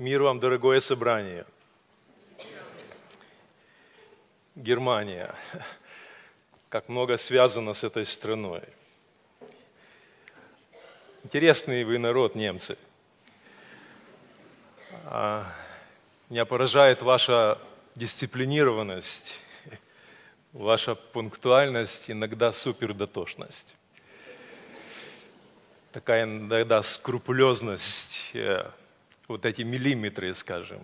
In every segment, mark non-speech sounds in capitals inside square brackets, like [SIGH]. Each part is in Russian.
Мир вам, дорогое собрание. Германия. Как много связано с этой страной. Интересный вы народ, немцы. А, меня поражает ваша дисциплинированность, ваша пунктуальность, иногда супердотошность. Такая иногда скрупулезность э, вот эти миллиметры, скажем.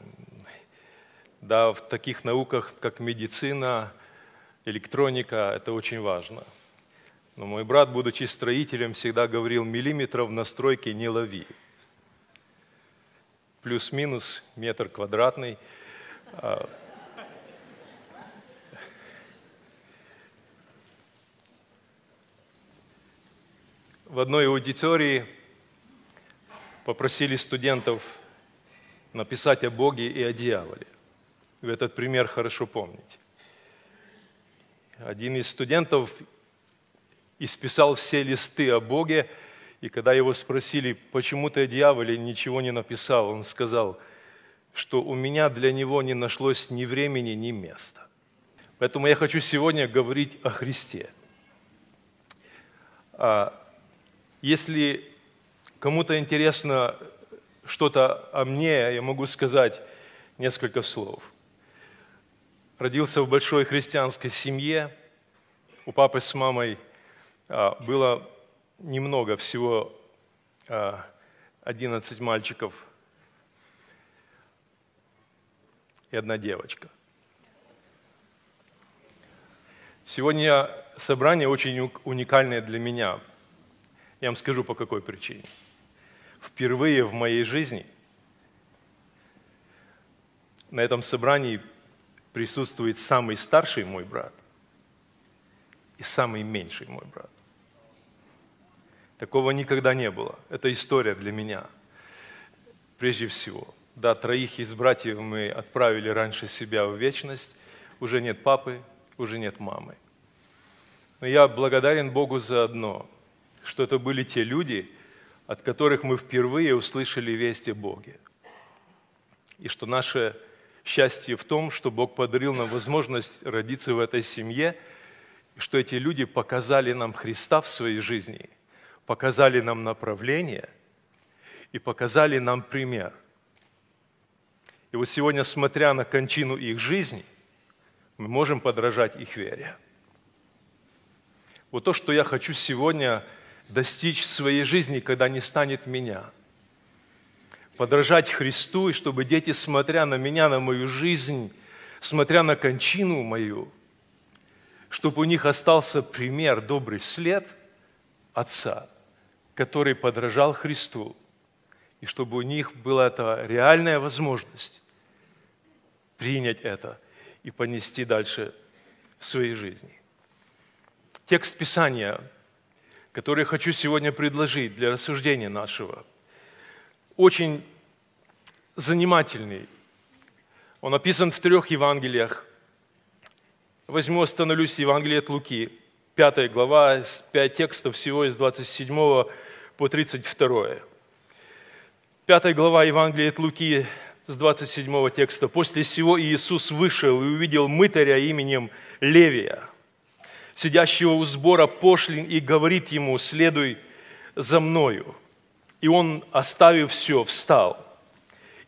Да, в таких науках, как медицина, электроника, это очень важно. Но мой брат, будучи строителем, всегда говорил, миллиметров на стройке не лови. Плюс-минус метр квадратный. А, в одной аудитории попросили студентов написать о Боге и о дьяволе. Вы этот пример хорошо помните. Один из студентов исписал все листы о Боге, и когда его спросили, почему ты о дьяволе ничего не написал, он сказал, что у меня для него не нашлось ни времени, ни места. Поэтому я хочу сегодня говорить о Христе. А, если кому-то интересно что-то о мне, я могу сказать несколько слов. Родился в большой христианской семье. У папы с мамой а, было немного, всего 11 а, мальчиков и одна девочка. Сегодня собрание очень уникальное для меня. Я вам скажу, по какой причине впервые в моей жизни на этом собрании присутствует самый старший мой брат и самый меньший мой брат. Такого никогда не было. Это история для меня, прежде всего. Да, троих из братьев мы отправили раньше себя в вечность. Уже нет папы, уже нет мамы. Но я благодарен Богу за одно, что это были те люди, от которых мы впервые услышали весть о Боге. И что наше счастье в том, что Бог подарил нам возможность родиться в этой семье, и что эти люди показали нам Христа в своей жизни, показали нам направление и показали нам пример. И вот сегодня, смотря на кончину их жизни, мы можем подражать их вере. Вот то, что я хочу сегодня – достичь в своей жизни, когда не станет меня. Подражать Христу, и чтобы дети, смотря на меня, на мою жизнь, смотря на кончину мою, чтобы у них остался пример, добрый след Отца, который подражал Христу, и чтобы у них была эта реальная возможность принять это и понести дальше в своей жизни. Текст Писания – которые хочу сегодня предложить для рассуждения нашего, очень занимательный. Он описан в трех Евангелиях. Возьму, остановлюсь в Евангелии от Луки, 5 глава, 5 текстов всего из 27 по 32. 5 глава Евангелия от Луки с 27 текста. «После всего Иисус вышел и увидел мытаря именем Левия, сидящего у сбора пошлин, и говорит ему, следуй за мною. И он, оставив все, встал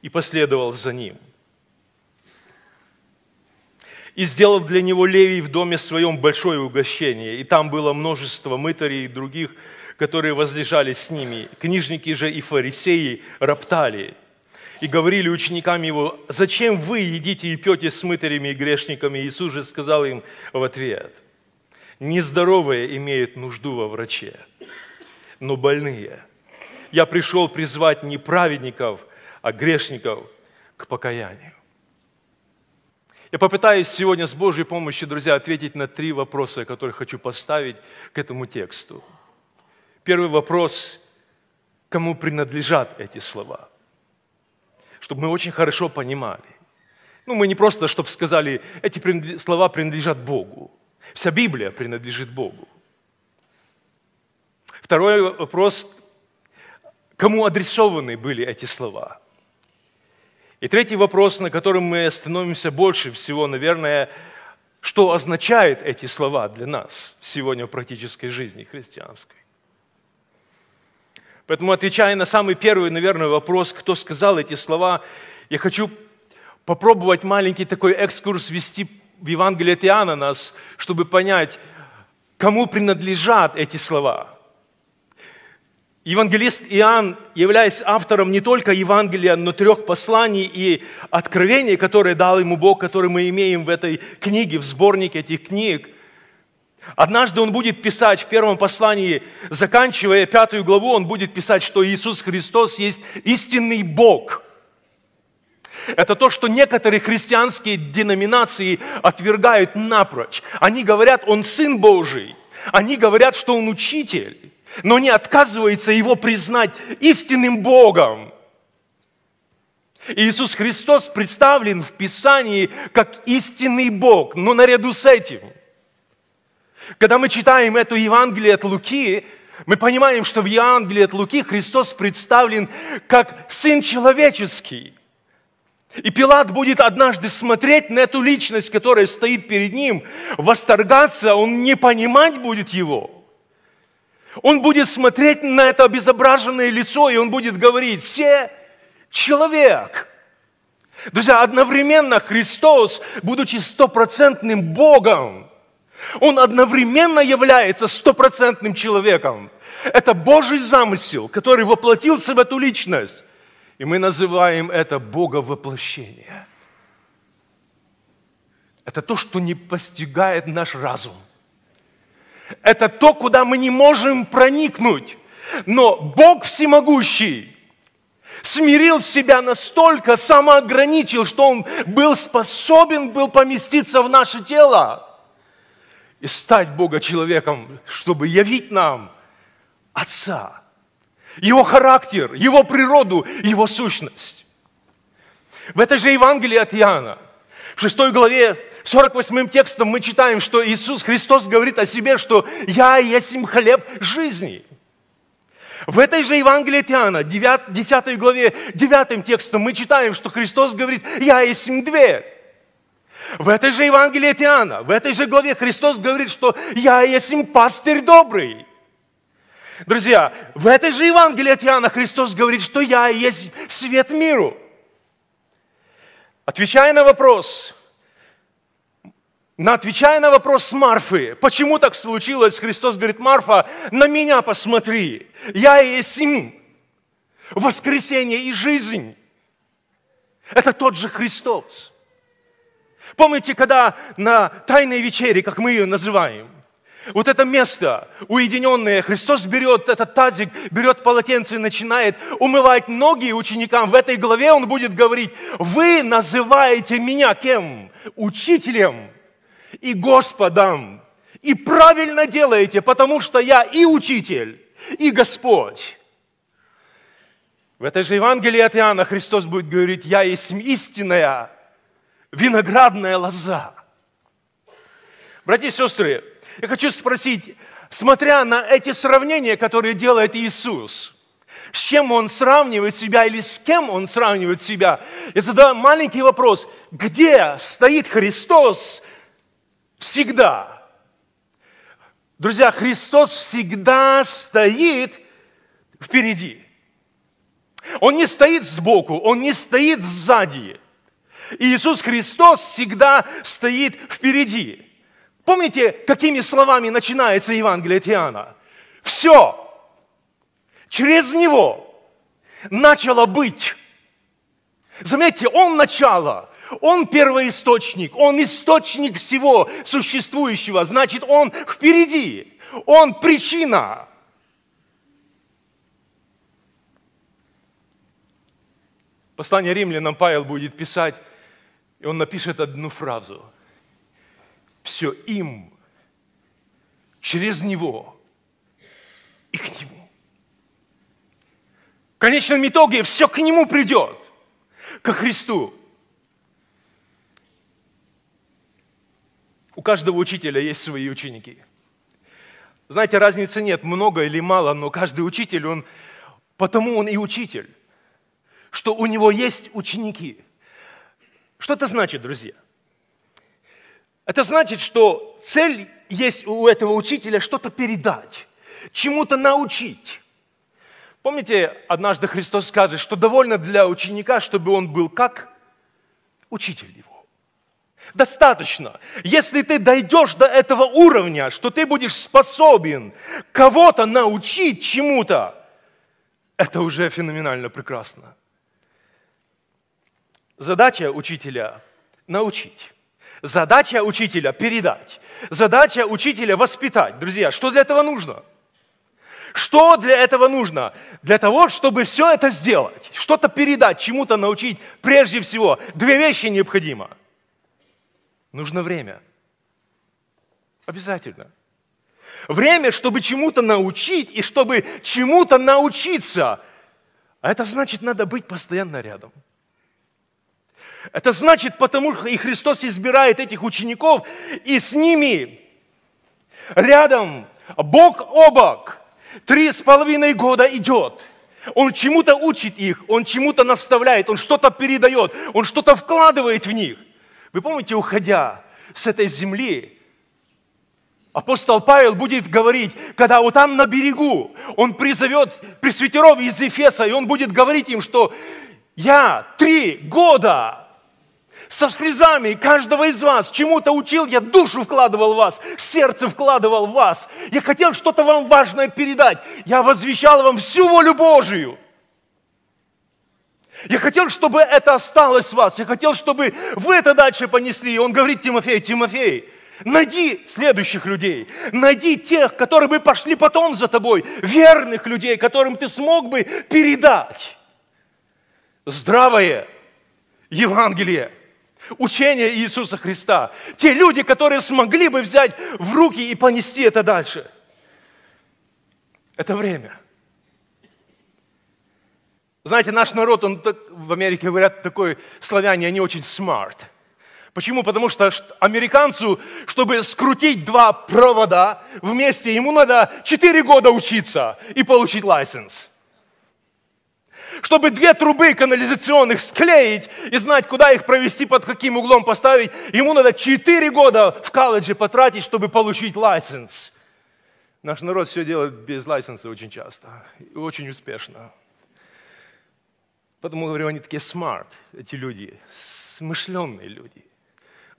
и последовал за ним. И сделал для него Левий в доме своем большое угощение, и там было множество мытарей и других, которые возлежали с ними. Книжники же и фарисеи роптали и говорили ученикам его, «Зачем вы едите и пьете с мытарями и грешниками?» Иисус же сказал им в ответ – Нездоровые имеют нужду во враче, но больные. Я пришел призвать не праведников, а грешников к покаянию. Я попытаюсь сегодня с Божьей помощью, друзья, ответить на три вопроса, которые хочу поставить к этому тексту. Первый вопрос – кому принадлежат эти слова? Чтобы мы очень хорошо понимали. Ну, мы не просто, чтобы сказали, эти слова принадлежат Богу. Вся Библия принадлежит Богу. Второй вопрос, кому адресованы были эти слова? И третий вопрос, на котором мы остановимся больше всего, наверное, что означают эти слова для нас сегодня в практической жизни христианской. Поэтому, отвечая на самый первый, наверное, вопрос, кто сказал эти слова, я хочу попробовать маленький такой экскурс вести в Евангелии от Иоанна нас, чтобы понять, кому принадлежат эти слова. Евангелист Иоанн, являясь автором не только Евангелия, но трех посланий и откровений, которые дал ему Бог, которые мы имеем в этой книге, в сборнике этих книг – Однажды он будет писать в первом послании, заканчивая пятую главу, он будет писать, что Иисус Христос есть истинный Бог. Это то, что некоторые христианские деноминации отвергают напрочь. Они говорят, он Сын Божий. Они говорят, что он учитель, но не отказывается его признать истинным Богом. Иисус Христос представлен в Писании как истинный Бог, но наряду с этим, когда мы читаем эту Евангелие от Луки, мы понимаем, что в Евангелии от Луки Христос представлен как Сын Человеческий. И Пилат будет однажды смотреть на эту личность, которая стоит перед ним, восторгаться, он не понимать будет его. Он будет смотреть на это обезображенное лицо, и он будет говорить, все человек. Друзья, одновременно Христос, будучи стопроцентным Богом, он одновременно является стопроцентным человеком. Это Божий замысел, который воплотился в эту личность. И мы называем это Бога воплощение. Это то, что не постигает наш разум. Это то, куда мы не можем проникнуть. Но Бог всемогущий смирил себя настолько, самоограничил, что Он был способен был поместиться в наше тело и стать Бога человеком, чтобы явить нам Отца – его характер, его природу, его сущность. В этой же Евангелии от Иоанна, в 6 главе 48 текстом мы читаем, что Иисус Христос говорит о себе, что «Я есть им хлеб жизни». В этой же Евангелии от Иоанна, 9, 10 главе 9 текстом мы читаем, что Христос говорит «Я есть им дверь». В этой же Евангелии от Иоанна, в этой же главе Христос говорит, что «Я есть им пастырь добрый». Друзья, в этой же Евангелии от Иоанна Христос говорит, что я есть свет миру. Отвечая на вопрос, на отвечая на вопрос Марфы, почему так случилось, Христос говорит, Марфа, на меня посмотри, я есть им, воскресение и жизнь. Это тот же Христос. Помните, когда на Тайной вечере, как мы ее называем, вот это место уединенное. Христос берет этот тазик, берет полотенце и начинает умывать ноги ученикам. В этой главе он будет говорить, вы называете меня кем? Учителем и Господом. И правильно делаете, потому что я и учитель, и Господь. В этой же Евангелии от Иоанна Христос будет говорить, я есть истинная виноградная лоза. Братья и сестры, я хочу спросить, смотря на эти сравнения, которые делает Иисус, с чем он сравнивает себя или с кем он сравнивает себя, я задаю маленький вопрос, где стоит Христос всегда? Друзья, Христос всегда стоит впереди. Он не стоит сбоку, он не стоит сзади. Иисус Христос всегда стоит впереди. Помните, какими словами начинается Евангелие Тиана? Все через него начало быть. Заметьте, он начало, он первоисточник, он источник всего существующего, значит, он впереди, он причина. Послание римлянам Павел будет писать, и он напишет одну фразу – все им, через него и к нему. В конечном итоге все к нему придет, ко Христу. У каждого учителя есть свои ученики. Знаете, разницы нет, много или мало, но каждый учитель, он, потому он и учитель, что у него есть ученики. Что это значит, друзья? – это значит, что цель есть у этого учителя что-то передать, чему-то научить. Помните, однажды Христос скажет, что довольно для ученика, чтобы он был как учитель его. Достаточно. Если ты дойдешь до этого уровня, что ты будешь способен кого-то научить чему-то, это уже феноменально прекрасно. Задача учителя – научить. Задача учителя – передать. Задача учителя – воспитать. Друзья, что для этого нужно? Что для этого нужно? Для того, чтобы все это сделать, что-то передать, чему-то научить, прежде всего, две вещи необходимо. Нужно время. Обязательно. Время, чтобы чему-то научить и чтобы чему-то научиться. А это значит, надо быть постоянно рядом – это значит, потому что и Христос избирает этих учеников, и с ними рядом, Бог о бок, три с половиной года идет. Он чему-то учит их, он чему-то наставляет, он что-то передает, он что-то вкладывает в них. Вы помните, уходя с этой земли, Апостол Павел будет говорить, когда вот там на берегу он призовет пресвитеров из Ефеса, и он будет говорить им, что я три года со слезами каждого из вас. Чему-то учил, я душу вкладывал в вас, сердце вкладывал в вас. Я хотел что-то вам важное передать. Я возвещал вам всю волю Божию. Я хотел, чтобы это осталось в вас. Я хотел, чтобы вы это дальше понесли. И он говорит Тимофею, Тимофей, найди следующих людей. Найди тех, которые бы пошли потом за тобой. Верных людей, которым ты смог бы передать здравое Евангелие учение Иисуса Христа. Те люди, которые смогли бы взять в руки и понести это дальше. Это время. Знаете, наш народ, он так, в Америке говорят, такой славяне, они очень smart. Почему? Потому что американцу, чтобы скрутить два провода вместе, ему надо 4 года учиться и получить лиценз чтобы две трубы канализационных склеить и знать, куда их провести, под каким углом поставить, ему надо 4 года в колледже потратить, чтобы получить лиценз. Наш народ все делает без лайсенса очень часто и очень успешно. Поэтому, говорю, они такие smart, эти люди, смышленные люди.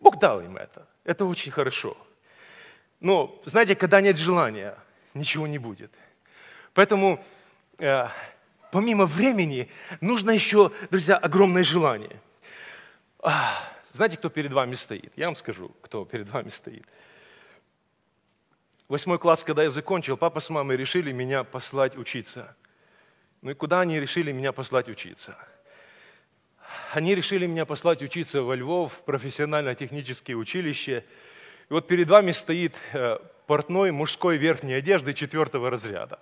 Бог дал им это. Это очень хорошо. Но, знаете, когда нет желания, ничего не будет. Поэтому э, помимо времени, нужно еще, друзья, огромное желание. А, знаете, кто перед вами стоит? Я вам скажу, кто перед вами стоит. Восьмой класс, когда я закончил, папа с мамой решили меня послать учиться. Ну и куда они решили меня послать учиться? Они решили меня послать учиться во Львов, в профессионально-техническое училище. И вот перед вами стоит э, портной мужской верхней одежды четвертого разряда.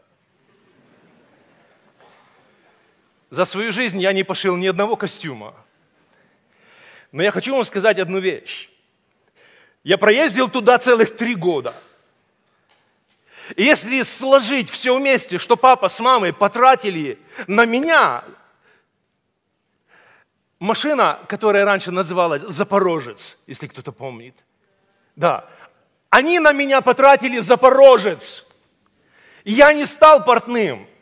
За свою жизнь я не пошил ни одного костюма. Но я хочу вам сказать одну вещь. Я проездил туда целых три года. И если сложить все вместе, что папа с мамой потратили на меня, машина, которая раньше называлась «Запорожец», если кто-то помнит, да, они на меня потратили «Запорожец». я не стал портным –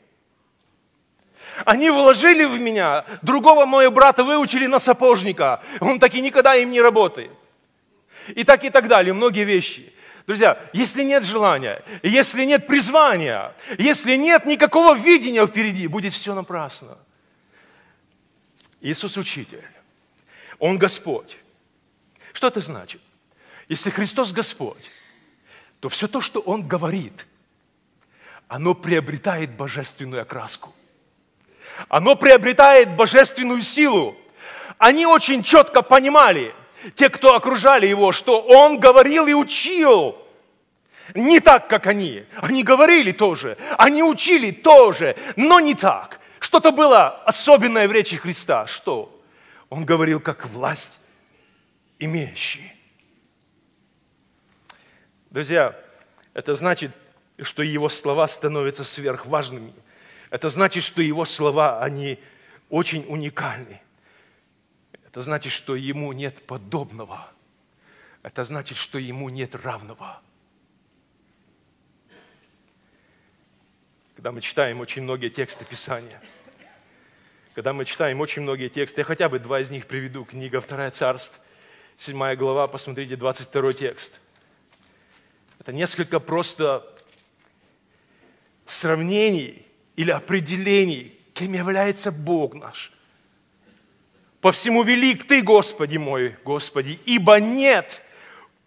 они вложили в меня, другого моего брата выучили на сапожника. Он таки никогда им не работает. И так и так далее, многие вещи. Друзья, если нет желания, если нет призвания, если нет никакого видения впереди, будет все напрасно. Иисус Учитель, Он Господь. Что это значит? Если Христос Господь, то все то, что Он говорит, оно приобретает божественную окраску оно приобретает божественную силу. Они очень четко понимали, те, кто окружали его, что он говорил и учил. Не так, как они. Они говорили тоже, они учили тоже, но не так. Что-то было особенное в речи Христа. Что? Он говорил, как власть имеющий. Друзья, это значит, что его слова становятся сверхважными – это значит, что его слова, они очень уникальны. Это значит, что ему нет подобного. Это значит, что ему нет равного. Когда мы читаем очень многие тексты Писания, когда мы читаем очень многие тексты, я хотя бы два из них приведу. Книга «Вторая царств», 7 глава, посмотрите, 22 текст. Это несколько просто сравнений, или определений, кем является Бог наш. По всему велик Ты, Господи мой, Господи, ибо нет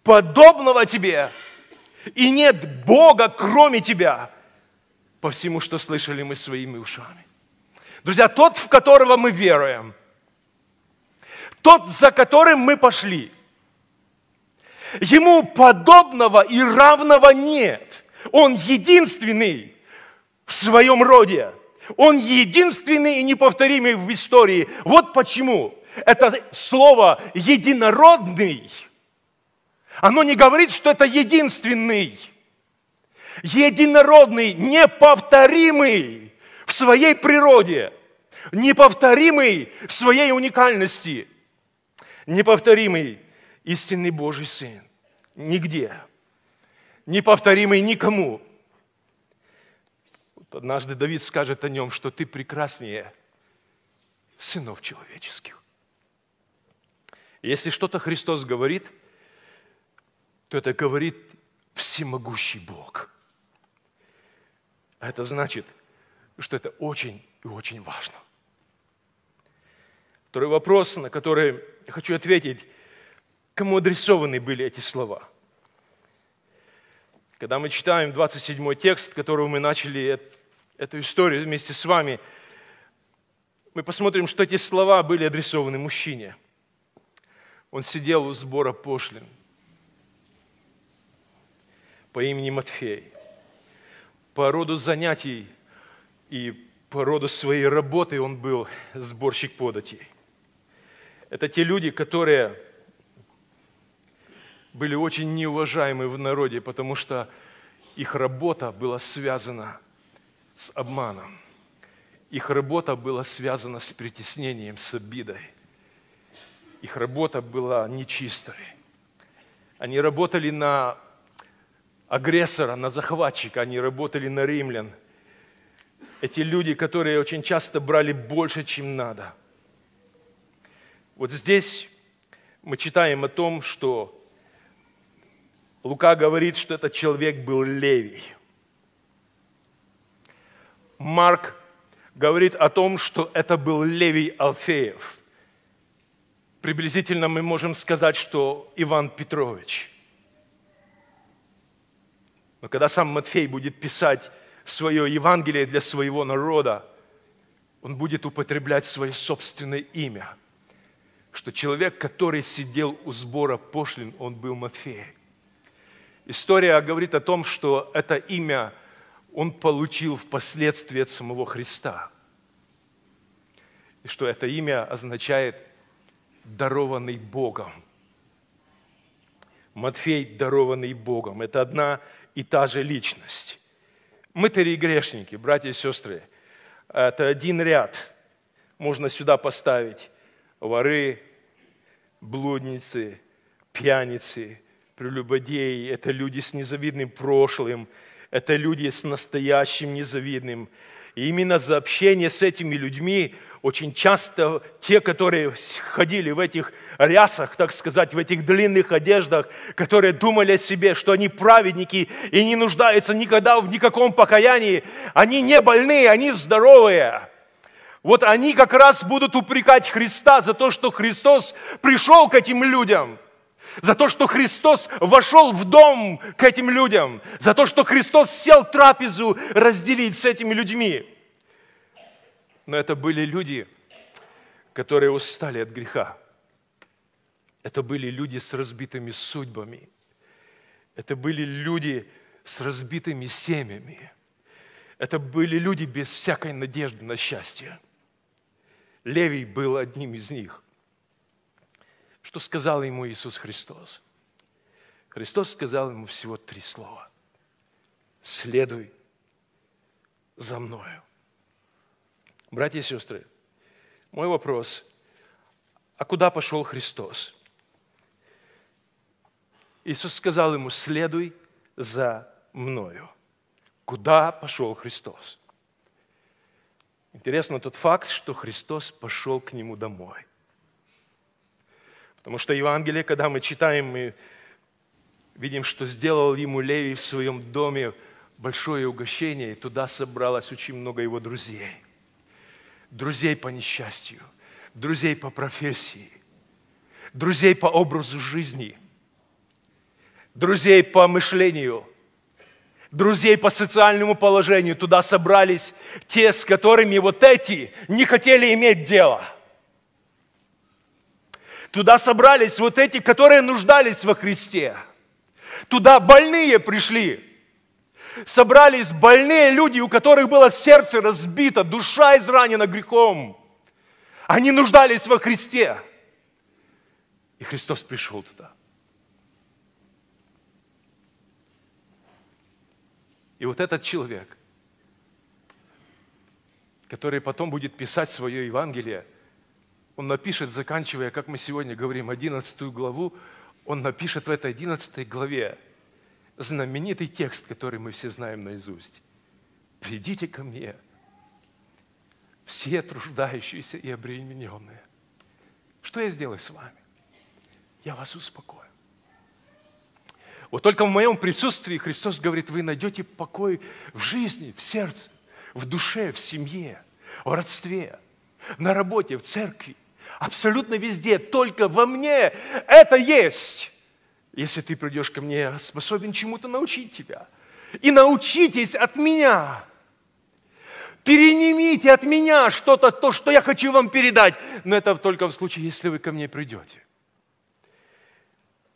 подобного Тебе, и нет Бога, кроме Тебя, по всему, что слышали мы своими ушами. Друзья, тот, в которого мы веруем, тот, за которым мы пошли, ему подобного и равного нет. Он единственный – в своем роде. Он единственный и неповторимый в истории. Вот почему это слово «единородный», оно не говорит, что это единственный. Единородный, неповторимый в своей природе, неповторимый в своей уникальности, неповторимый истинный Божий Сын. Нигде. Неповторимый никому. Однажды Давид скажет о нем, что ты прекраснее сынов человеческих. Если что-то Христос говорит, то это говорит всемогущий Бог. А Это значит, что это очень и очень важно. Второй вопрос, на который я хочу ответить, кому адресованы были эти слова. Когда мы читаем 27 текст, которого мы начали эту историю вместе с вами, мы посмотрим, что эти слова были адресованы мужчине. Он сидел у сбора пошлин по имени Матфей. По роду занятий и по роду своей работы он был сборщик податей. Это те люди, которые были очень неуважаемы в народе, потому что их работа была связана с обманом. Их работа была связана с притеснением, с обидой. Их работа была нечистой. Они работали на агрессора, на захватчика, они работали на римлян. Эти люди, которые очень часто брали больше, чем надо. Вот здесь мы читаем о том, что Лука говорит, что этот человек был левий – Марк говорит о том, что это был Левий Алфеев. Приблизительно мы можем сказать, что Иван Петрович. Но когда сам Матфей будет писать свое Евангелие для своего народа, он будет употреблять свое собственное имя. Что человек, который сидел у сбора пошлин, он был Матфеем. История говорит о том, что это имя он получил впоследствии от самого Христа. И что это имя означает «дарованный Богом». Матфей, дарованный Богом, это одна и та же личность. Мы тыри грешники, братья и сестры. Это один ряд. Можно сюда поставить воры, блудницы, пьяницы, прелюбодеи. Это люди с незавидным прошлым – это люди с настоящим незавидным. И именно за общение с этими людьми очень часто те, которые ходили в этих рясах, так сказать, в этих длинных одеждах, которые думали о себе, что они праведники и не нуждаются никогда в никаком покаянии, они не больные, они здоровые. Вот они как раз будут упрекать Христа за то, что Христос пришел к этим людям – за то, что Христос вошел в дом к этим людям, за то, что Христос сел трапезу разделить с этими людьми. Но это были люди, которые устали от греха. Это были люди с разбитыми судьбами. Это были люди с разбитыми семьями. Это были люди без всякой надежды на счастье. Левий был одним из них – что сказал ему Иисус Христос? Христос сказал ему всего три слова. «Следуй за мною». Братья и сестры, мой вопрос, а куда пошел Христос? Иисус сказал ему, следуй за мною. Куда пошел Христос? Интересно тот факт, что Христос пошел к нему домой. Потому что Евангелие, когда мы читаем, мы видим, что сделал ему Левий в своем доме большое угощение, и туда собралось очень много его друзей. Друзей по несчастью, друзей по профессии, друзей по образу жизни, друзей по мышлению, друзей по социальному положению. Туда собрались те, с которыми вот эти не хотели иметь дело – Туда собрались вот эти, которые нуждались во Христе. Туда больные пришли. Собрались больные люди, у которых было сердце разбито, душа изранена грехом. Они нуждались во Христе. И Христос пришел туда. И вот этот человек, который потом будет писать свое Евангелие – он напишет, заканчивая, как мы сегодня говорим, 11 главу, он напишет в этой 11 главе знаменитый текст, который мы все знаем наизусть. «Придите ко мне, все труждающиеся и обремененные». Что я сделаю с вами? Я вас успокою. Вот только в моем присутствии Христос говорит, вы найдете покой в жизни, в сердце, в душе, в семье, в родстве, на работе, в церкви – абсолютно везде, только во мне это есть. Если ты придешь ко мне, я способен чему-то научить тебя. И научитесь от меня. Перенимите от меня что-то, то, что я хочу вам передать. Но это только в случае, если вы ко мне придете.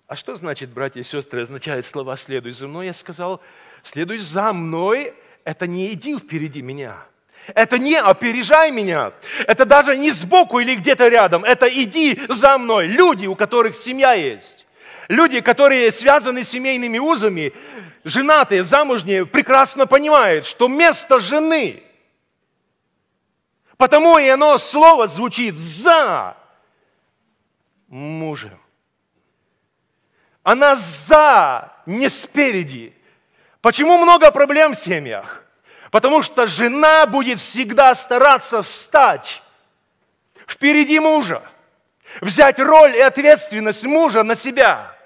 А что значит, братья и сестры, означает слова «следуй за мной»? Я сказал, «следуй за мной» – это не иди впереди меня – это не опережай меня. Это даже не сбоку или где-то рядом. Это иди за мной. Люди, у которых семья есть. Люди, которые связаны семейными узами, женатые, замужние, прекрасно понимают, что место жены. Потому и оно слово звучит «за» мужем. Она за, не спереди. Почему много проблем в семьях? Потому что жена будет всегда стараться встать впереди мужа, взять роль и ответственность мужа на себя.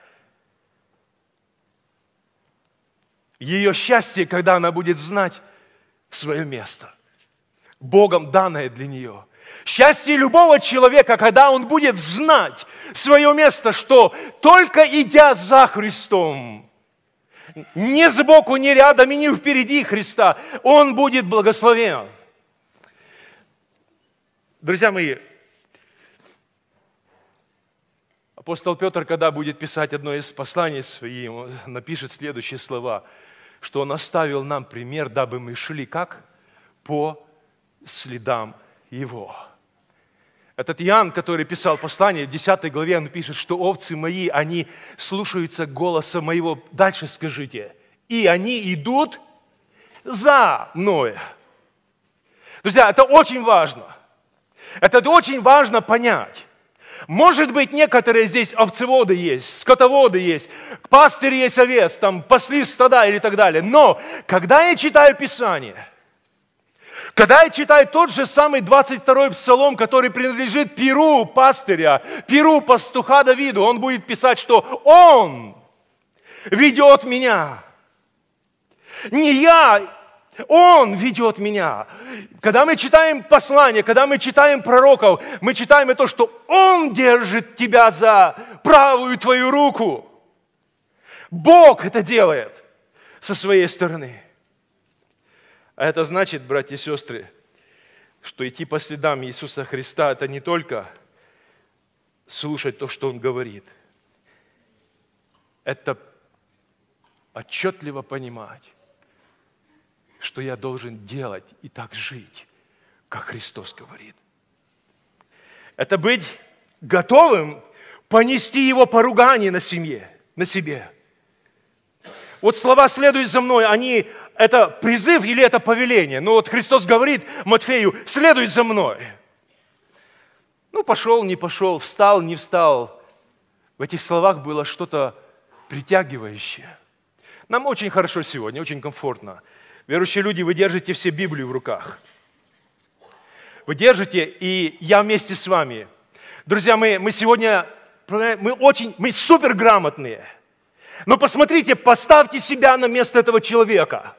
Ее счастье, когда она будет знать свое место, Богом данное для нее – Счастье любого человека, когда он будет знать свое место, что только идя за Христом, ни сбоку, ни рядом, и ни впереди Христа. Он будет благословен. Друзья мои, апостол Петр, когда будет писать одно из посланий своим, он напишет следующие слова, что он оставил нам пример, дабы мы шли как? По следам Его. Этот Иоанн, который писал послание, в 10 главе он пишет, что овцы мои, они слушаются голоса моего. Дальше скажите. И они идут за мною. Друзья, это очень важно. Это очень важно понять. Может быть, некоторые здесь овцеводы есть, скотоводы есть, пастырь есть овец, там, пасли стада или так далее. Но, когда я читаю Писание – когда я читаю тот же самый 22-й псалом, который принадлежит Перу пастыря, Перу пастуха Давиду, он будет писать, что «Он ведет меня». Не я он ведет меня. Когда мы читаем послание, когда мы читаем пророков, мы читаем и то, что Он держит тебя за правую твою руку. Бог это делает со своей стороны. А это значит, братья и сестры, что идти по следам Иисуса Христа – это не только слушать то, что Он говорит. Это отчетливо понимать, что я должен делать и так жить, как Христос говорит. Это быть готовым понести его поругание на семье, на себе. Вот слова «следуй за мной», они, это призыв или это повеление? Ну вот Христос говорит Матфею, следуй за мной. Ну пошел, не пошел, встал, не встал. В этих словах было что-то притягивающее. Нам очень хорошо сегодня, очень комфортно. Верующие люди, вы держите все Библию в руках. Вы держите, и я вместе с вами. Друзья, мы, мы сегодня, мы очень, мы суперграмотные – но посмотрите, поставьте себя на место этого человека.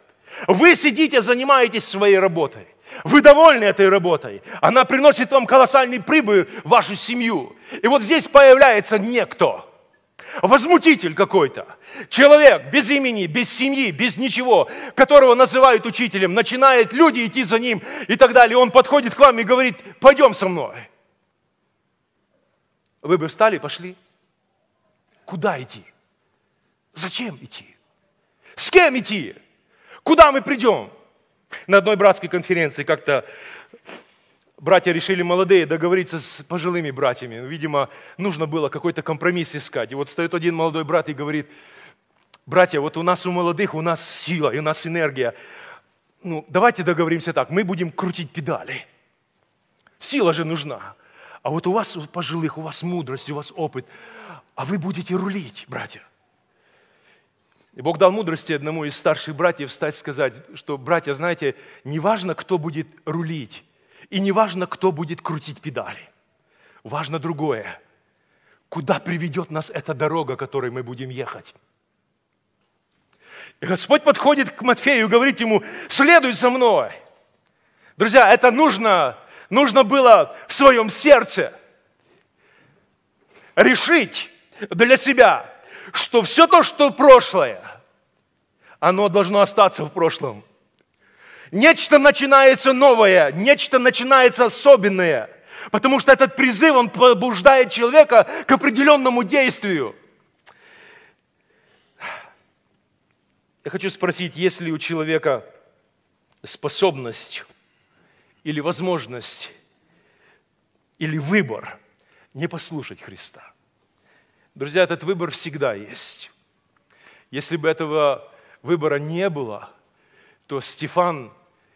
Вы сидите, занимаетесь своей работой. Вы довольны этой работой. Она приносит вам колоссальный прибыль в вашу семью. И вот здесь появляется некто, возмутитель какой-то, человек без имени, без семьи, без ничего, которого называют учителем, начинает люди идти за ним и так далее. Он подходит к вам и говорит, пойдем со мной. Вы бы встали и пошли. Куда идти? Зачем идти? С кем идти? Куда мы придем? На одной братской конференции как-то братья решили молодые договориться с пожилыми братьями. Ну, видимо, нужно было какой-то компромисс искать. И вот стоит один молодой брат и говорит, братья, вот у нас у молодых, у нас сила, и у нас энергия. Ну, давайте договоримся так, мы будем крутить педали. Сила же нужна. А вот у вас, у пожилых, у вас мудрость, у вас опыт. А вы будете рулить, братья. И Бог дал мудрости одному из старших братьев встать и сказать, что, братья, знаете, не важно, кто будет рулить, и не важно, кто будет крутить педали. Важно другое. Куда приведет нас эта дорога, которой мы будем ехать? И Господь подходит к Матфею и говорит ему, следуй за мной. Друзья, это нужно, нужно было в своем сердце решить для себя, что все то, что прошлое, оно должно остаться в прошлом. Нечто начинается новое, нечто начинается особенное, потому что этот призыв, он побуждает человека к определенному действию. Я хочу спросить, есть ли у человека способность или возможность или выбор не послушать Христа? Друзья, этот выбор всегда есть. Если бы этого выбора не было, то Стефан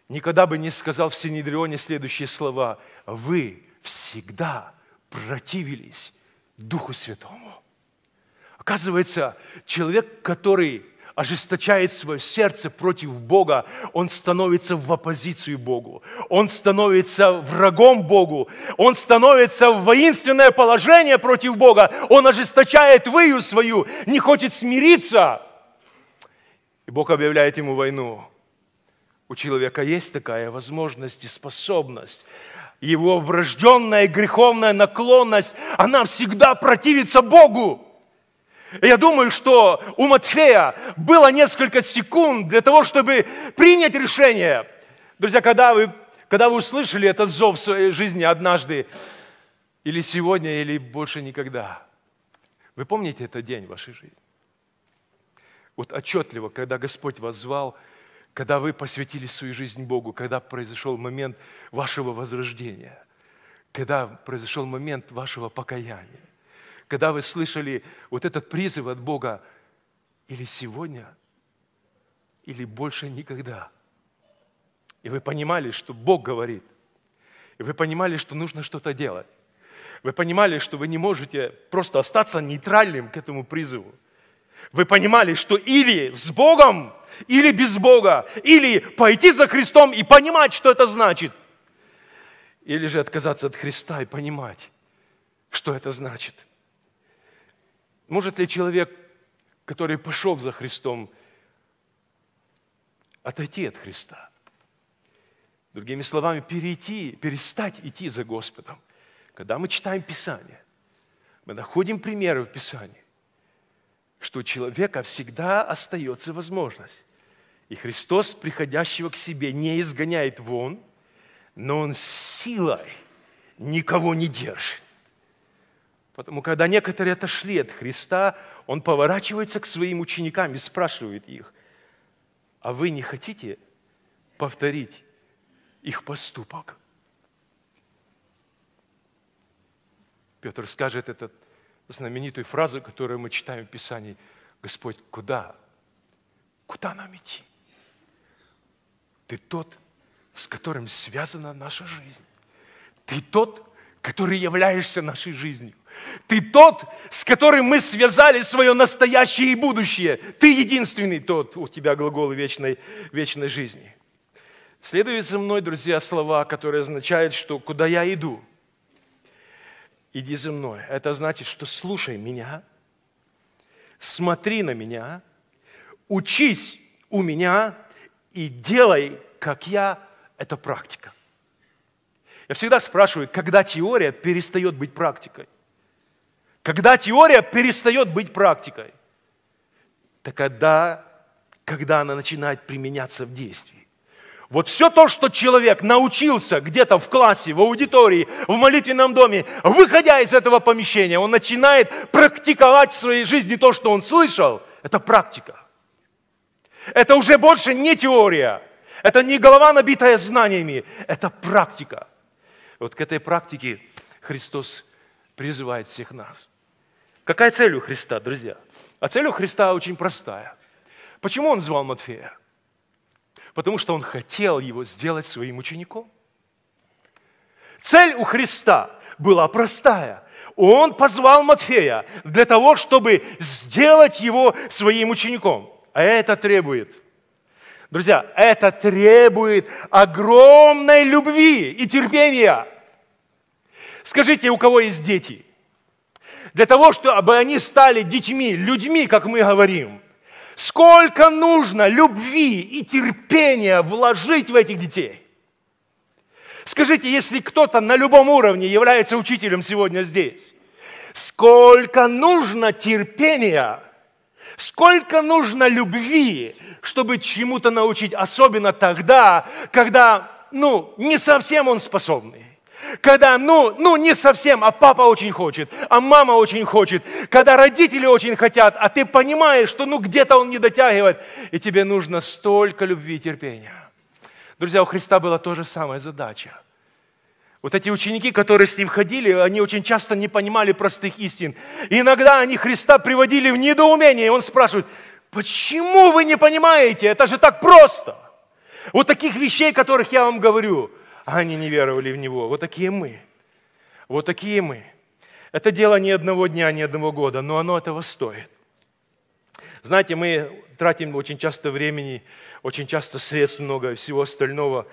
никогда бы не сказал в Синедрионе следующие слова. Вы всегда противились Духу Святому. Оказывается, человек, который ожесточает свое сердце против Бога, он становится в оппозицию Богу, он становится врагом Богу, он становится в воинственное положение против Бога, он ожесточает выю свою, не хочет смириться. И Бог объявляет ему войну. У человека есть такая возможность и способность его врожденная греховная наклонность, она всегда противится Богу. Я думаю, что у Матфея было несколько секунд для того, чтобы принять решение. Друзья, когда вы, когда вы услышали этот зов в своей жизни однажды, или сегодня, или больше никогда, вы помните этот день в вашей жизни? Вот отчетливо, когда Господь вас звал, когда вы посвятили свою жизнь Богу, когда произошел момент вашего возрождения, когда произошел момент вашего покаяния когда вы слышали вот этот призыв от Бога, или сегодня, или больше никогда. И вы понимали, что Бог говорит. И вы понимали, что нужно что-то делать. Вы понимали, что вы не можете просто остаться нейтральным к этому призыву. Вы понимали, что или с Богом, или без Бога, или пойти за Христом и понимать, что это значит, или же отказаться от Христа и понимать, что это значит – может ли человек, который пошел за Христом, отойти от Христа? Другими словами, перейти, перестать идти за Господом. Когда мы читаем Писание, мы находим примеры в Писании, что у человека всегда остается возможность. И Христос, приходящего к себе, не изгоняет вон, но Он силой никого не держит. Потому когда некоторые отошли от Христа, он поворачивается к своим ученикам и спрашивает их, а вы не хотите повторить их поступок? Петр скажет эту знаменитую фразу, которую мы читаем в Писании. Господь, куда? Куда нам идти? Ты тот, с которым связана наша жизнь. Ты тот, который являешься нашей жизнью. Ты тот, с которым мы связали свое настоящее и будущее. Ты единственный тот, у тебя глаголы вечной, вечной жизни. Следуют за мной, друзья, слова, которые означают, что куда я иду, иди за мной. Это значит, что слушай меня, смотри на меня, учись у меня и делай, как я, это практика. Я всегда спрашиваю, когда теория перестает быть практикой? Когда теория перестает быть практикой, тогда, когда она начинает применяться в действии. Вот все то, что человек научился где-то в классе, в аудитории, в молитвенном доме, выходя из этого помещения, он начинает практиковать в своей жизни то, что он слышал, это практика. Это уже больше не теория, это не голова, набитая знаниями, это практика. Вот к этой практике Христос призывает всех нас. Какая цель у Христа, друзья? А цель у Христа очень простая. Почему он звал Матфея? Потому что он хотел его сделать своим учеником. Цель у Христа была простая. Он позвал Матфея для того, чтобы сделать его своим учеником. А это требует, друзья, это требует огромной любви и терпения. Скажите, у кого есть дети – для того, чтобы они стали детьми, людьми, как мы говорим. Сколько нужно любви и терпения вложить в этих детей. Скажите, если кто-то на любом уровне является учителем сегодня здесь, сколько нужно терпения, сколько нужно любви, чтобы чему-то научить, особенно тогда, когда, ну, не совсем он способный. Когда, ну, ну не совсем, а папа очень хочет, а мама очень хочет, когда родители очень хотят, а ты понимаешь, что ну где-то он не дотягивает, и тебе нужно столько любви и терпения. Друзья, у Христа была то же самая задача. Вот эти ученики, которые с ним ходили, они очень часто не понимали простых истин. И иногда они Христа приводили в недоумение, и он спрашивает, почему вы не понимаете? Это же так просто. Вот таких вещей, которых я вам говорю – а они не веровали в Него. Вот такие мы. Вот такие мы. Это дело не одного дня, не одного года, но оно этого стоит. Знаете, мы тратим очень часто времени, очень часто средств много и всего остального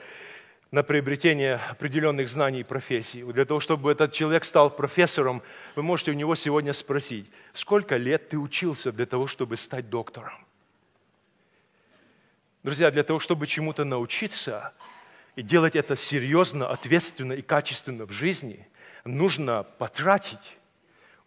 на приобретение определенных знаний и профессий. Для того, чтобы этот человек стал профессором, вы можете у него сегодня спросить, сколько лет ты учился для того, чтобы стать доктором? Друзья, для того, чтобы чему-то научиться, и делать это серьезно, ответственно и качественно в жизни, нужно потратить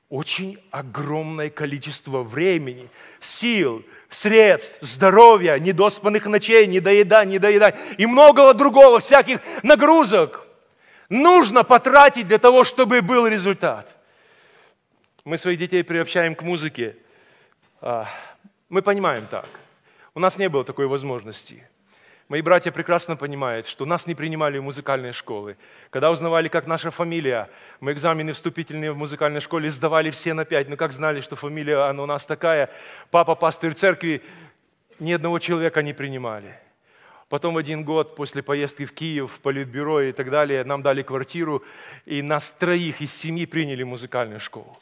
очень огромное количество времени, сил, средств, здоровья, недоспанных ночей, недоеда, недоеда и многого другого, всяких нагрузок нужно потратить для того, чтобы был результат. Мы своих детей приобщаем к музыке. А, мы понимаем так. У нас не было такой возможности – Мои братья прекрасно понимают, что нас не принимали в музыкальные школы. Когда узнавали, как наша фамилия, мы экзамены вступительные в музыкальной школе сдавали все на пять, но как знали, что фамилия она у нас такая, папа пастырь церкви, ни одного человека не принимали. Потом в один год после поездки в Киев, в политбюро и так далее, нам дали квартиру, и нас троих из семи приняли в музыкальную школу.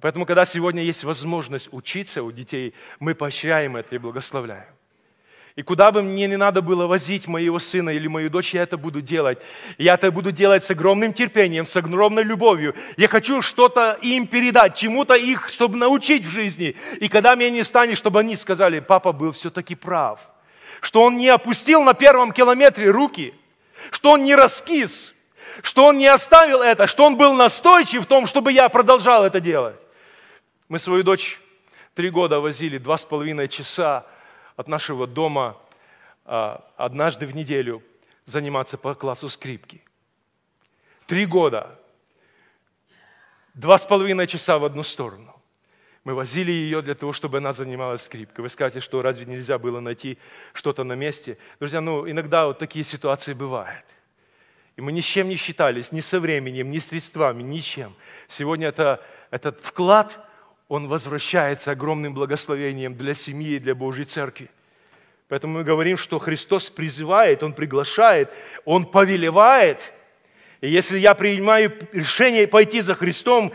Поэтому, когда сегодня есть возможность учиться у детей, мы поощряем это и благословляем. И куда бы мне не надо было возить моего сына или мою дочь, я это буду делать. Я это буду делать с огромным терпением, с огромной любовью. Я хочу что-то им передать, чему-то их, чтобы научить в жизни. И когда меня не станет, чтобы они сказали, папа был все-таки прав. Что он не опустил на первом километре руки, что он не раскис, что он не оставил это, что он был настойчив в том, чтобы я продолжал это делать. Мы свою дочь три года возили, два с половиной часа от нашего дома а, однажды в неделю заниматься по классу скрипки. Три года, два с половиной часа в одну сторону. Мы возили ее для того, чтобы она занималась скрипкой. Вы скажете, что разве нельзя было найти что-то на месте? Друзья, ну иногда вот такие ситуации бывают. И мы ни с чем не считались, ни со временем, ни с средствами, ничем. Сегодня это, этот вклад – он возвращается огромным благословением для семьи и для Божьей Церкви. Поэтому мы говорим, что Христос призывает, Он приглашает, Он повелевает. И если я принимаю решение пойти за Христом,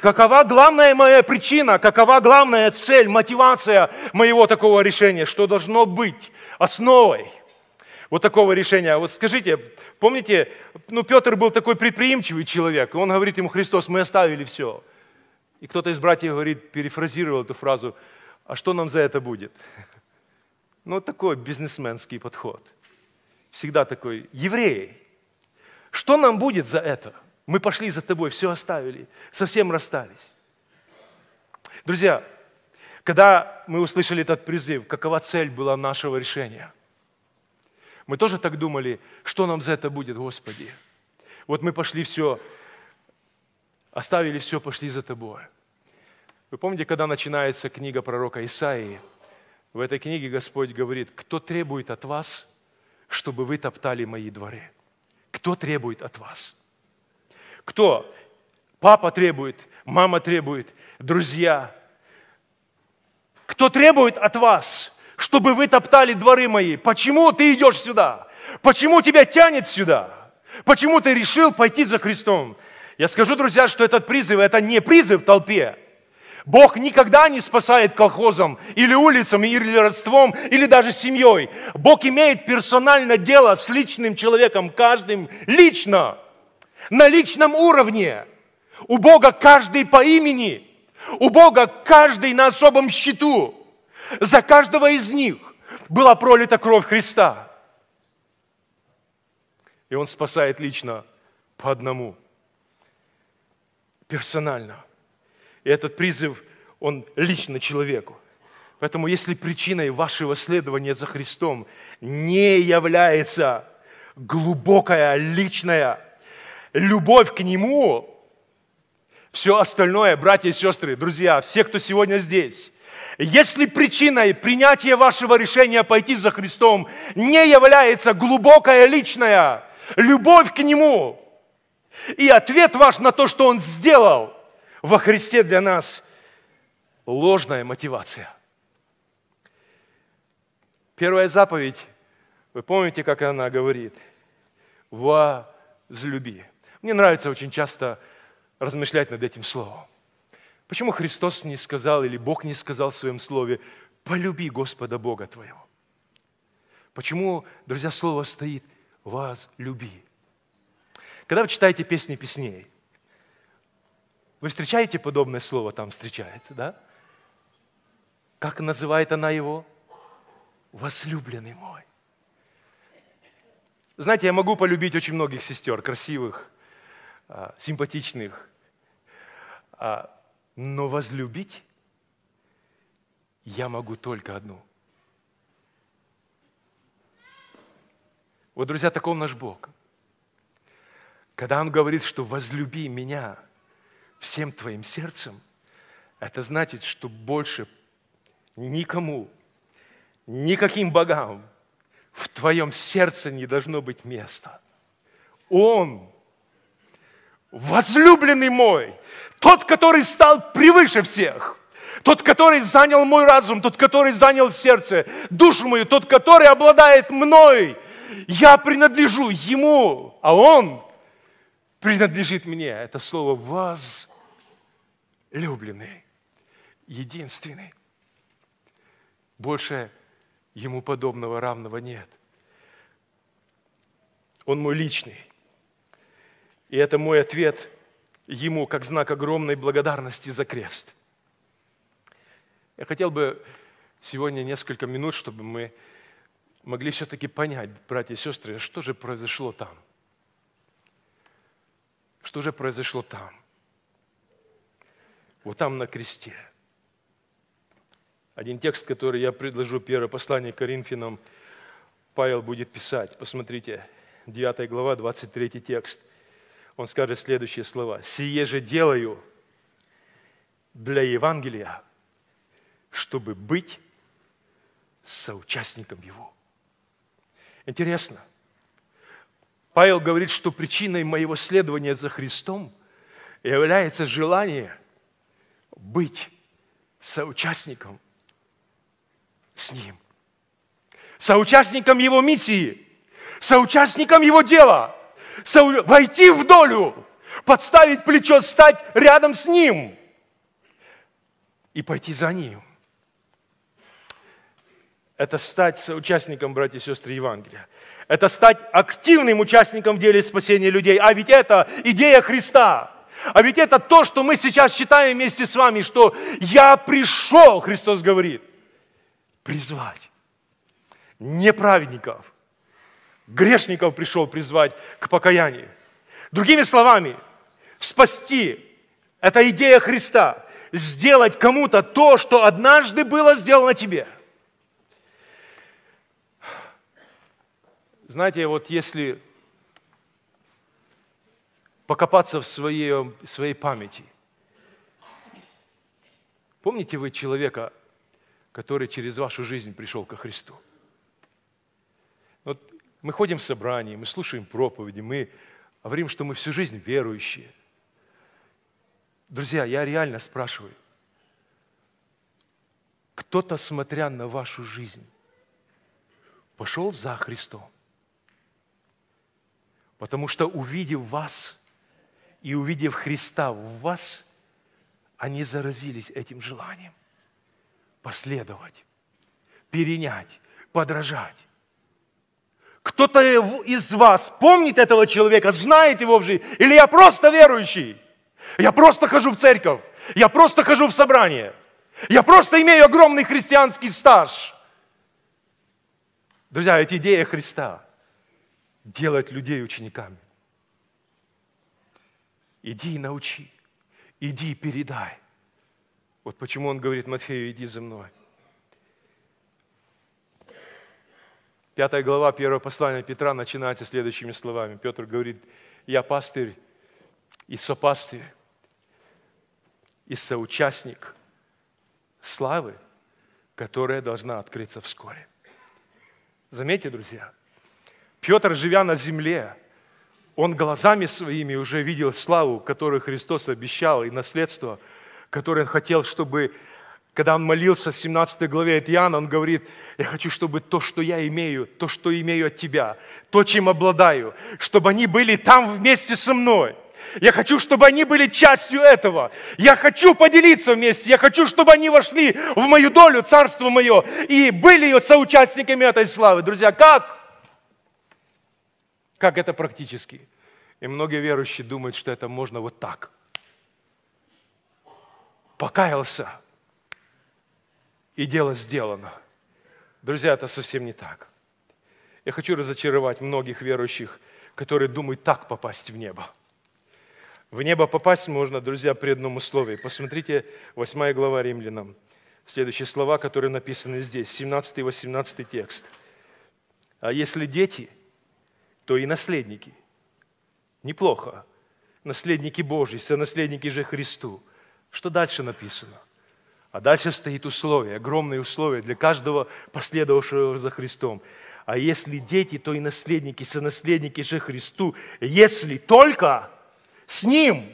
какова главная моя причина, какова главная цель, мотивация моего такого решения, что должно быть основой вот такого решения. Вот скажите, помните, ну Петр был такой предприимчивый человек, и он говорит ему, Христос, мы оставили все – и кто-то из братьев говорит, перефразировал эту фразу, а что нам за это будет? [LAUGHS] Ну, такой бизнесменский подход. Всегда такой, евреи, что нам будет за это? Мы пошли за тобой, все оставили, совсем расстались. Друзья, когда мы услышали этот призыв, какова цель была нашего решения? Мы тоже так думали, что нам за это будет, Господи? Вот мы пошли все, оставили все, пошли за Тобой. Вы помните, когда начинается книга пророка Исаии? В этой книге Господь говорит, кто требует от вас, чтобы вы топтали мои дворы? Кто требует от вас? Кто? Папа требует, мама требует, друзья. Кто требует от вас, чтобы вы топтали дворы мои? Почему ты идешь сюда? Почему тебя тянет сюда? Почему ты решил пойти за Христом? Я скажу, друзья, что этот призыв – это не призыв толпе. Бог никогда не спасает колхозом или улицам, или родством, или даже семьей. Бог имеет персональное дело с личным человеком, каждым лично, на личном уровне. У Бога каждый по имени, у Бога каждый на особом счету. За каждого из них была пролита кровь Христа. И Он спасает лично по одному, персонально – и этот призыв, он лично человеку. Поэтому если причиной вашего следования за Христом не является глубокая личная любовь к Нему, все остальное, братья и сестры, друзья, все, кто сегодня здесь, если причиной принятия вашего решения пойти за Христом не является глубокая личная любовь к Нему, и ответ ваш на то, что Он сделал, во Христе для нас ложная мотивация. Первая заповедь, вы помните, как она говорит? Возлюби. Мне нравится очень часто размышлять над этим словом. Почему Христос не сказал или Бог не сказал в своем слове «полюби Господа Бога твоего»? Почему, друзья, слово стоит «вас Когда вы читаете песни песней, вы встречаете подобное слово там встречается, да? Как называет она его? Возлюбленный мой. Знаете, я могу полюбить очень многих сестер, красивых, а, симпатичных, а, но возлюбить я могу только одну. Вот, друзья, таков наш Бог. Когда Он говорит, что возлюби меня, всем твоим сердцем, это значит, что больше никому, никаким богам в твоем сердце не должно быть места. Он, возлюбленный мой, тот, который стал превыше всех – тот, который занял мой разум, тот, который занял сердце, душу мою, тот, который обладает мной. Я принадлежу Ему, а Он принадлежит мне. Это слово «воз» любленный, единственный. Больше ему подобного равного нет. Он мой личный. И это мой ответ ему как знак огромной благодарности за крест. Я хотел бы сегодня несколько минут, чтобы мы могли все-таки понять, братья и сестры, что же произошло там. Что же произошло там? вот там на кресте. Один текст, который я предложу, первое послание Коринфянам, Павел будет писать. Посмотрите, 9 глава, 23 текст. Он скажет следующие слова. «Сие же делаю для Евангелия, чтобы быть соучастником его». Интересно. Павел говорит, что причиной моего следования за Христом является желание – быть соучастником с Ним, соучастником Его миссии, соучастником Его дела, со... войти в долю, подставить плечо, стать рядом с Ним и пойти за Ним. Это стать соучастником, братья и сестры Евангелия. Это стать активным участником в деле спасения людей. А ведь это идея Христа. А ведь это то, что мы сейчас читаем вместе с вами, что «я пришел», Христос говорит, призвать неправедников. Грешников пришел призвать к покаянию. Другими словами, спасти – это идея Христа. Сделать кому-то то, что однажды было сделано тебе. Знаете, вот если покопаться в своей, своей памяти. Помните вы человека, который через вашу жизнь пришел ко Христу? Вот мы ходим в собрании, мы слушаем проповеди, мы говорим, что мы всю жизнь верующие. Друзья, я реально спрашиваю, кто-то, смотря на вашу жизнь, пошел за Христом? Потому что, увидев вас, и увидев Христа в вас, они заразились этим желанием последовать, перенять, подражать. Кто-то из вас помнит этого человека, знает его в жизни, или я просто верующий, я просто хожу в церковь, я просто хожу в собрание, я просто имею огромный христианский стаж. Друзья, это идея Христа – делать людей учениками. Иди и научи, иди и передай. Вот почему он говорит Матфею, иди за мной. Пятая глава первого послания Петра начинается следующими словами. Петр говорит, я пастырь и сопастырь, и соучастник славы, которая должна открыться вскоре. Заметьте, друзья, Петр, живя на земле, он глазами своими уже видел славу, которую Христос обещал, и наследство, которое он хотел, чтобы, когда он молился в 17 главе от Иоанна, он говорит, я хочу, чтобы то, что я имею, то, что имею от Тебя, то, чем обладаю, чтобы они были там вместе со мной. Я хочу, чтобы они были частью этого. Я хочу поделиться вместе. Я хочу, чтобы они вошли в мою долю, царство мое, и были ее соучастниками этой славы. Друзья, как как это практически? И многие верующие думают, что это можно вот так. Покаялся, и дело сделано. Друзья, это совсем не так. Я хочу разочаровать многих верующих, которые думают так попасть в небо. В небо попасть можно, друзья, при одном условии. Посмотрите 8 глава Римлянам. Следующие слова, которые написаны здесь, 17 и 18 текст. «А если дети – то и наследники. Неплохо. Наследники Божьи, все наследники же Христу. Что дальше написано? А дальше стоит условие, огромные условия для каждого последовавшего за Христом. А если дети, то и наследники, сонаследники же Христу. Если только с Ним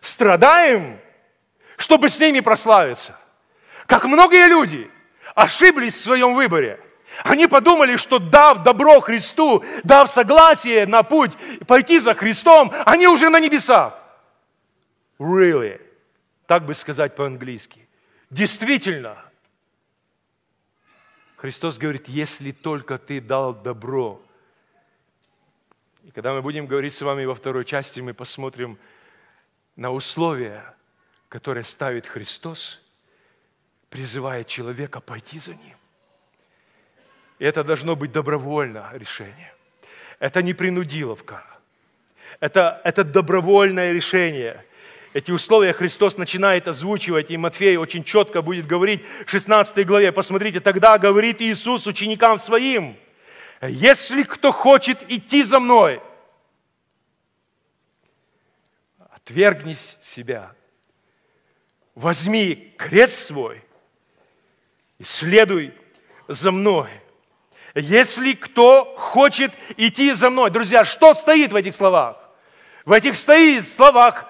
страдаем, чтобы с ними прославиться. Как многие люди ошиблись в своем выборе – они подумали, что дав добро Христу, дав согласие на путь пойти за Христом, они уже на небесах. Really? Так бы сказать по-английски. Действительно. Христос говорит, если только ты дал добро. И когда мы будем говорить с вами во второй части, мы посмотрим на условия, которые ставит Христос, призывая человека пойти за Ним. И это должно быть добровольное решение. Это не принудиловка. Это, это добровольное решение. Эти условия Христос начинает озвучивать, и Матфей очень четко будет говорить в 16 главе. Посмотрите, тогда говорит Иисус ученикам своим, «Если кто хочет идти за Мной, отвергнись себя, возьми крест свой и следуй за мной. Если кто хочет идти за мной. Друзья, что стоит в этих словах? В этих стоит в словах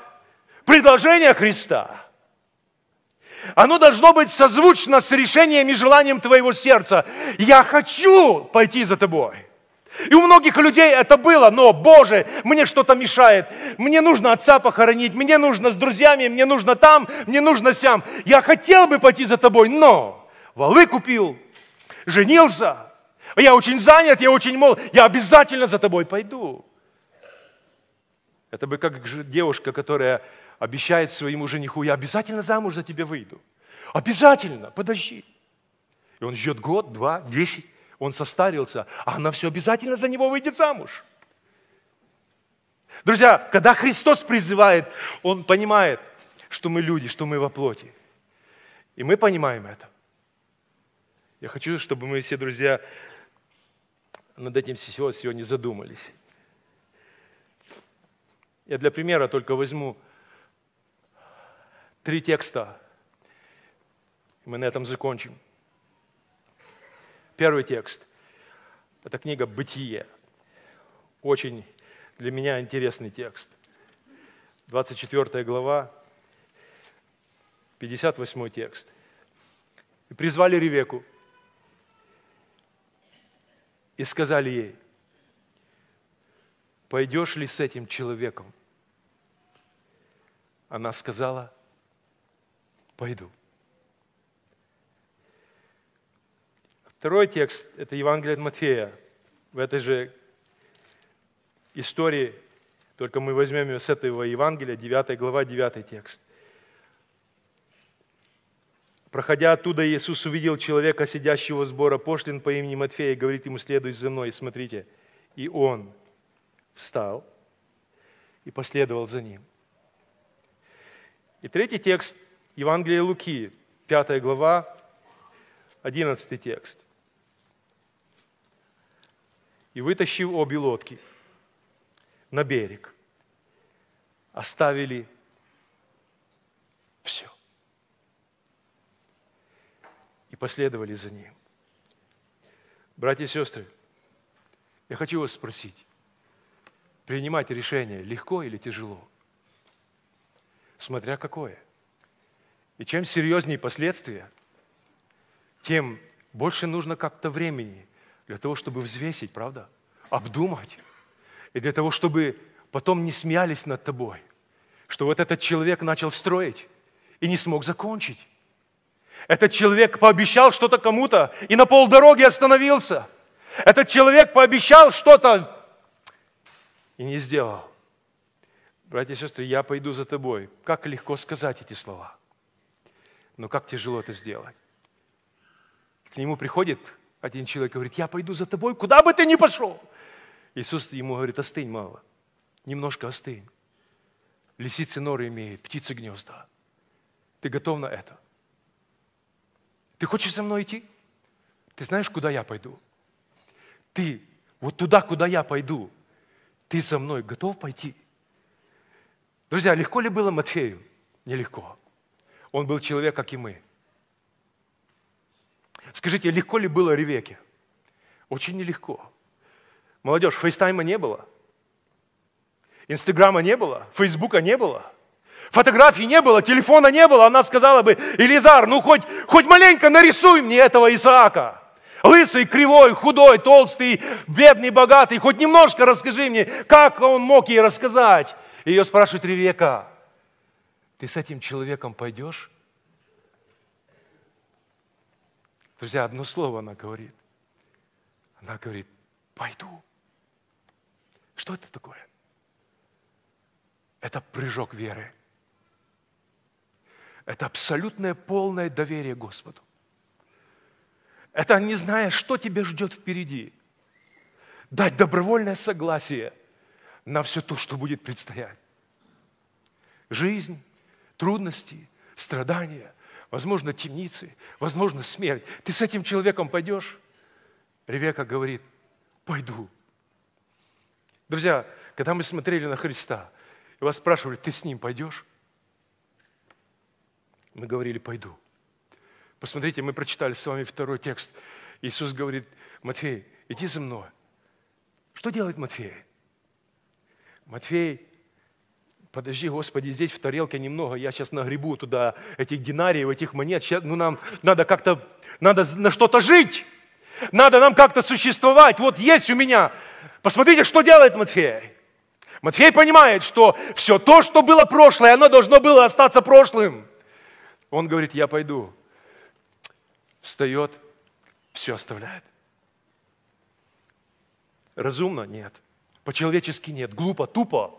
предложение Христа. Оно должно быть созвучно с решением и желанием твоего сердца. Я хочу пойти за тобой. И у многих людей это было, но, Боже, мне что-то мешает, мне нужно отца похоронить, мне нужно с друзьями, мне нужно там, мне нужно сям. Я хотел бы пойти за тобой, но валы купил, женился, я очень занят, я очень мол, я обязательно за тобой пойду. Это бы как девушка, которая обещает своему жениху, я обязательно замуж за тебя выйду. Обязательно, подожди. И он ждет год, два, десять, он состарился, а она все обязательно за него выйдет замуж. Друзья, когда Христос призывает, Он понимает, что мы люди, что мы во плоти. И мы понимаем это. Я хочу, чтобы мы все, друзья, над этим сегодня задумались. Я для примера только возьму три текста. Мы на этом закончим. Первый текст – это книга «Бытие». Очень для меня интересный текст. 24 глава, 58 текст. И призвали Ревеку – и сказали ей, пойдешь ли с этим человеком? Она сказала, пойду. Второй текст – это Евангелие от Матфея. В этой же истории, только мы возьмем ее с этого Евангелия, 9 глава, 9 текст. Проходя оттуда, Иисус увидел человека, сидящего сбора пошлин по имени Матфея, и говорит ему, следуй за мной, и смотрите. И он встал и последовал за ним. И третий текст Евангелия Луки, 5 глава, 11 текст. «И вытащив обе лодки на берег, оставили все» последовали за Ним. Братья и сестры, я хочу вас спросить, принимать решение легко или тяжело? Смотря какое. И чем серьезнее последствия, тем больше нужно как-то времени для того, чтобы взвесить, правда? Обдумать. И для того, чтобы потом не смеялись над тобой, что вот этот человек начал строить и не смог закончить. Этот человек пообещал что-то кому-то и на полдороги остановился. Этот человек пообещал что-то и не сделал. Братья и сестры, я пойду за тобой. Как легко сказать эти слова, но как тяжело это сделать. К нему приходит один человек и говорит, я пойду за тобой, куда бы ты ни пошел. Иисус ему говорит, остынь, мало, немножко остынь. Лисицы норы имеют, птицы гнезда. Ты готов на это? Ты хочешь со мной идти? Ты знаешь, куда я пойду? Ты вот туда, куда я пойду, ты со мной готов пойти? Друзья, легко ли было Матфею? Нелегко. Он был человек, как и мы. Скажите, легко ли было Ревеке? Очень нелегко. Молодежь, фейстайма не было. Инстаграма не было, Фейсбука не было – Фотографии не было, телефона не было. Она сказала бы, Элизар, ну хоть, хоть маленько нарисуй мне этого Исаака. Лысый, кривой, худой, толстый, бедный, богатый. Хоть немножко расскажи мне, как он мог ей рассказать. Ее спрашивает Ревека, ты с этим человеком пойдешь? Друзья, одно слово она говорит. Она говорит, пойду. Что это такое? Это прыжок веры. Это абсолютное полное доверие Господу. Это не зная, что тебя ждет впереди. Дать добровольное согласие на все то, что будет предстоять. Жизнь, трудности, страдания, возможно, темницы, возможно, смерть. Ты с этим человеком пойдешь? Ревека говорит, пойду. Друзья, когда мы смотрели на Христа, и вас спрашивали, ты с ним пойдешь? Мы говорили, пойду. Посмотрите, мы прочитали с вами второй текст. Иисус говорит, Матфей, иди за мной. Что делает Матфей? Матфей, подожди, Господи, здесь в тарелке немного, я сейчас нагребу туда этих динариев, этих монет, сейчас, ну нам надо как-то, надо на что-то жить, надо нам как-то существовать, вот есть у меня. Посмотрите, что делает Матфей. Матфей понимает, что все то, что было прошлое, оно должно было остаться прошлым – он говорит, я пойду. Встает, все оставляет. Разумно? Нет. По-человечески нет. Глупо, тупо.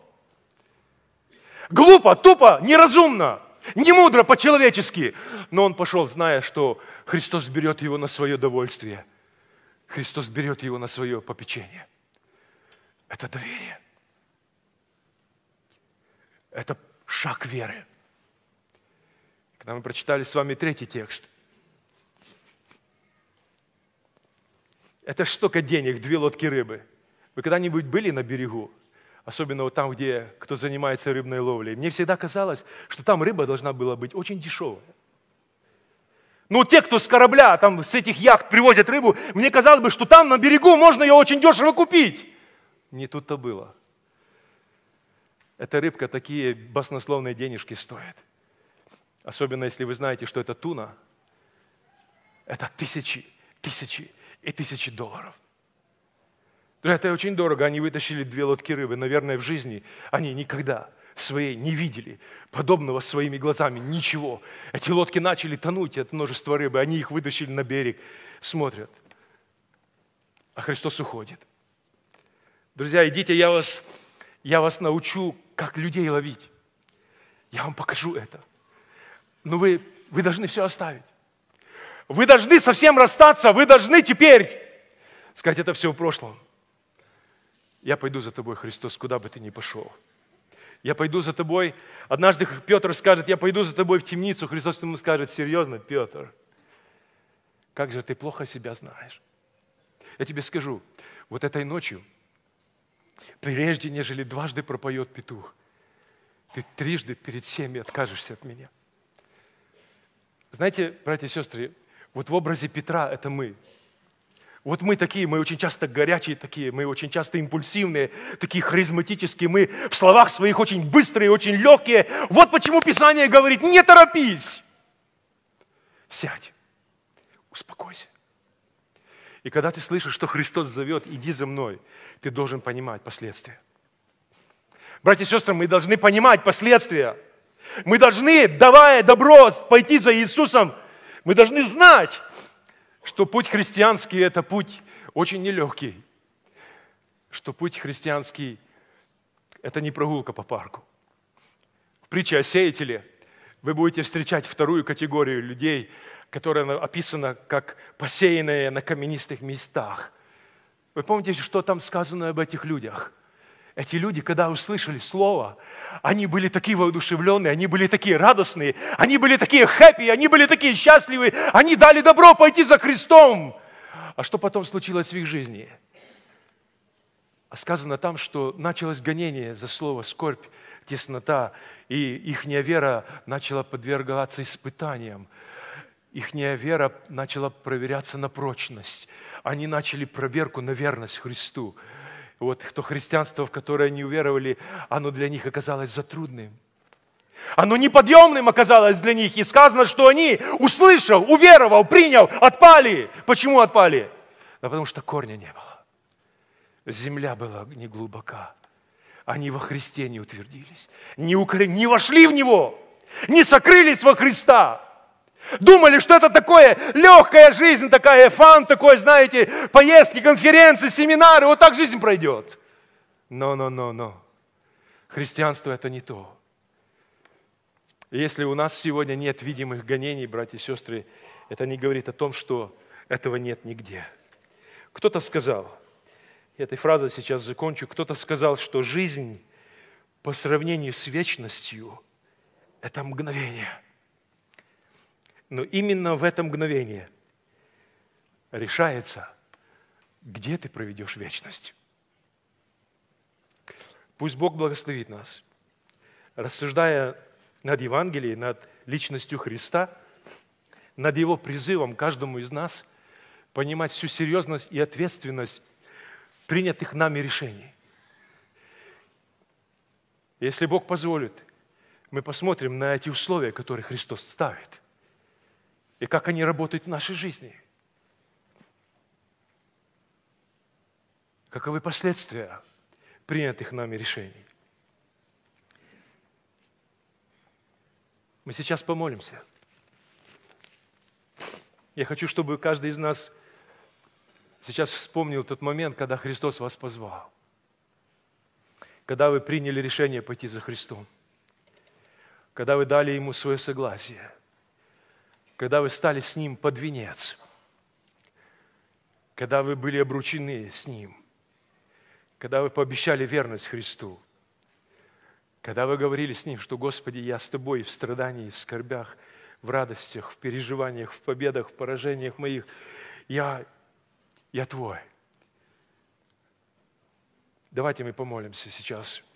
Глупо, тупо, неразумно, не мудро по-человечески. Но он пошел, зная, что Христос берет его на свое довольствие. Христос берет его на свое попечение. Это доверие. Это шаг веры. А мы прочитали с вами третий текст. Это штука денег, две лодки рыбы. Вы когда-нибудь были на берегу? Особенно вот там, где кто занимается рыбной ловлей. Мне всегда казалось, что там рыба должна была быть очень дешевая. Но ну, те, кто с корабля, там, с этих яхт привозят рыбу, мне казалось бы, что там на берегу можно ее очень дешево купить. Не тут-то было. Эта рыбка такие баснословные денежки стоит – Особенно, если вы знаете, что это туна. Это тысячи, тысячи и тысячи долларов. Друзья, это очень дорого. Они вытащили две лодки рыбы. Наверное, в жизни они никогда своей не видели, подобного своими глазами, ничего. Эти лодки начали тонуть от множества рыбы, они их вытащили на берег, смотрят. А Христос уходит. Друзья, идите, я вас, я вас научу, как людей ловить. Я вам покажу это но ну вы, вы должны все оставить. Вы должны совсем расстаться, вы должны теперь сказать это все в прошлом. Я пойду за тобой, Христос, куда бы ты ни пошел. Я пойду за тобой. Однажды Петр скажет, я пойду за тобой в темницу. Христос ему скажет, серьезно, Петр, как же ты плохо себя знаешь. Я тебе скажу, вот этой ночью, прежде нежели дважды пропоет петух, ты трижды перед всеми откажешься от меня – знаете, братья и сестры, вот в образе Петра это мы. Вот мы такие, мы очень часто горячие такие, мы очень часто импульсивные, такие харизматические, мы в словах своих очень быстрые, очень легкие. Вот почему Писание говорит, не торопись. Сядь, успокойся. И когда ты слышишь, что Христос зовет, иди за мной, ты должен понимать последствия. Братья и сестры, мы должны понимать последствия – мы должны, давая добро, пойти за Иисусом. Мы должны знать, что путь христианский – это путь очень нелегкий. Что путь христианский – это не прогулка по парку. В притче о сеятеле вы будете встречать вторую категорию людей, которая описана как посеянные на каменистых местах. Вы помните, что там сказано об этих людях – эти люди, когда услышали слово, они были такие воодушевленные, они были такие радостные, они были такие хэппи, они были такие счастливы, они дали добро пойти за Христом. А что потом случилось в их жизни? А сказано там, что началось гонение за слово, скорбь, теснота, и их вера начала подвергаться испытаниям. Их вера начала проверяться на прочность. Они начали проверку на верность Христу вот то христианство, в которое они уверовали, оно для них оказалось затрудным. Оно неподъемным оказалось для них. И сказано, что они, услышал, уверовал, принял, отпали. Почему отпали? Да потому что корня не было. Земля была не глубока. Они во Христе не утвердились, не, укр... не вошли в Него, не сокрылись во Христа. Думали, что это такое легкая жизнь, такая фан, такой, знаете, поездки, конференции, семинары, вот так жизнь пройдет. Но, но, но, но. Христианство это не то. Если у нас сегодня нет видимых гонений, братья и сестры, это не говорит о том, что этого нет нигде. Кто-то сказал, этой фразой сейчас закончу, кто-то сказал, что жизнь по сравнению с вечностью – это мгновение – но именно в это мгновение решается, где ты проведешь вечность. Пусть Бог благословит нас. Рассуждая над Евангелием, над личностью Христа, над Его призывом каждому из нас понимать всю серьезность и ответственность принятых нами решений. Если Бог позволит, мы посмотрим на эти условия, которые Христос ставит – и как они работают в нашей жизни. Каковы последствия принятых нами решений. Мы сейчас помолимся. Я хочу, чтобы каждый из нас сейчас вспомнил тот момент, когда Христос вас позвал, когда вы приняли решение пойти за Христом, когда вы дали Ему свое согласие – когда вы стали с Ним под венец, когда вы были обручены с Ним, когда вы пообещали верность Христу, когда вы говорили с Ним, что «Господи, я с Тобой в страданиях, в скорбях, в радостях, в переживаниях, в победах, в поражениях моих, я, я Твой». Давайте мы помолимся сейчас –